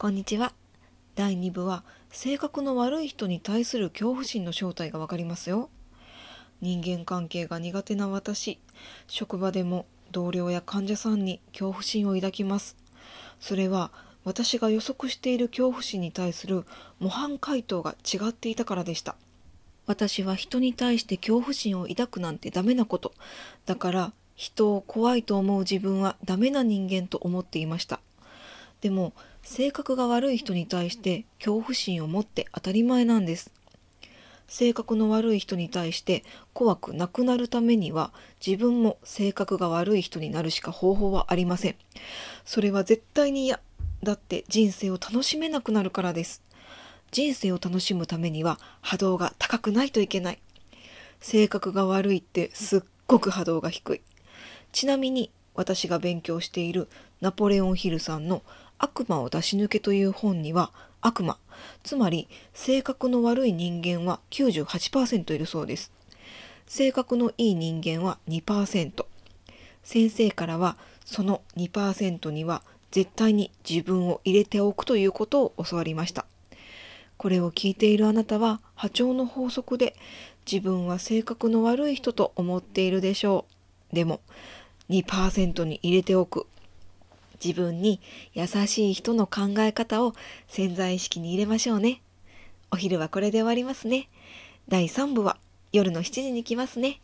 こんにちは。第2部は性格の悪い人に対する恐怖心の正体がわかりますよ。人間関係が苦手な私、職場でも同僚や患者さんに恐怖心を抱きます。それは私が予測している恐怖心に対する模範回答が違っていたからでした。私は人に対して恐怖心を抱くなんてダメなこと。だから人を怖いと思う自分はダメな人間と思っていました。でも性格が悪い人に対して恐怖心を持って当たり前なんです。性格の悪い人に対して怖くなくなるためには自分も性格が悪い人になるしか方法はありません。それは絶対に嫌。だって人生を楽しめなくなるからです。人生を楽しむためには波動が高くないといけない。性格が悪いってすっごく波動が低い。ちなみに私が勉強しているナポレオンヒルさんの悪魔を出し抜けという本には悪魔、つまり性格の悪い人間は98%いるそうです。性格のいい人間は2%。先生からはその2%には絶対に自分を入れておくということを教わりました。これを聞いているあなたは波長の法則で自分は性格の悪い人と思っているでしょう。でも2%に入れておく自分に優しい人の考え方を潜在意識に入れましょうね。お昼はこれで終わりますね。第3部は夜の7時に来ますね。